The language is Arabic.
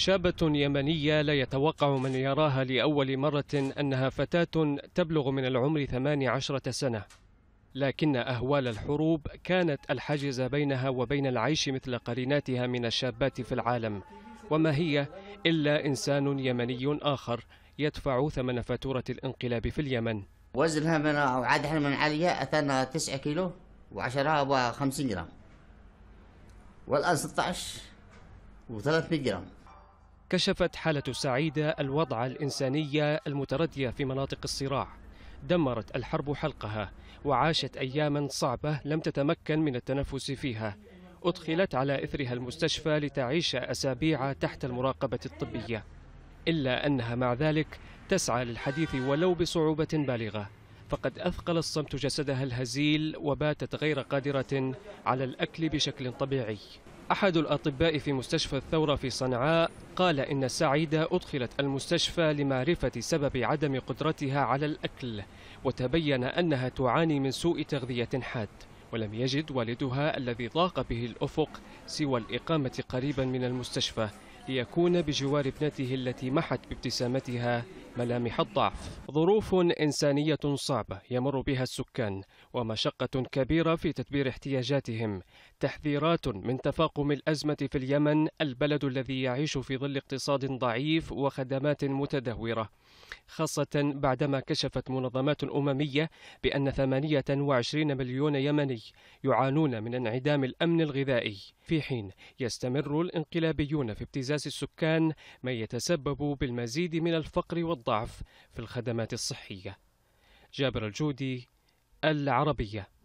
شابة يمنية لا يتوقع من يراها لأول مرة أنها فتاة تبلغ من العمر 18 سنة لكن أهوال الحروب كانت الحاجز بينها وبين العيش مثل قريناتها من الشابات في العالم وما هي إلا إنسان يمني آخر يدفع ثمن فاتورة الانقلاب في اليمن وزنها من عادها من عالية أثنى 9 كيلو وعشرها أبوها 50 جرام والآن 16 و300 جرام كشفت حالة سعيدة الوضع الإنساني المتردية في مناطق الصراع دمرت الحرب حلقها وعاشت أياما صعبة لم تتمكن من التنفس فيها أدخلت على إثرها المستشفى لتعيش أسابيع تحت المراقبة الطبية إلا أنها مع ذلك تسعى للحديث ولو بصعوبة بالغة فقد أثقل الصمت جسدها الهزيل وباتت غير قادرة على الأكل بشكل طبيعي أحد الأطباء في مستشفى الثورة في صنعاء قال إن سعيدة أدخلت المستشفى لمعرفة سبب عدم قدرتها على الأكل وتبين أنها تعاني من سوء تغذية حاد ولم يجد والدها الذي ضاق به الأفق سوى الإقامة قريبا من المستشفى ليكون بجوار ابنته التي محت بابتسامتها ملامح الضعف ظروف إنسانية صعبة يمر بها السكان ومشقة كبيرة في تدبير احتياجاتهم تحذيرات من تفاقم الأزمة في اليمن البلد الذي يعيش في ظل اقتصاد ضعيف وخدمات متدهورة خاصة بعدما كشفت منظمات أممية بأن 28 مليون يمني يعانون من انعدام الأمن الغذائي في حين يستمر الانقلابيون في ابتزاز السكان ما يتسبب بالمزيد من الفقر والضعف في الخدمات الصحية جابر الجودي العربيه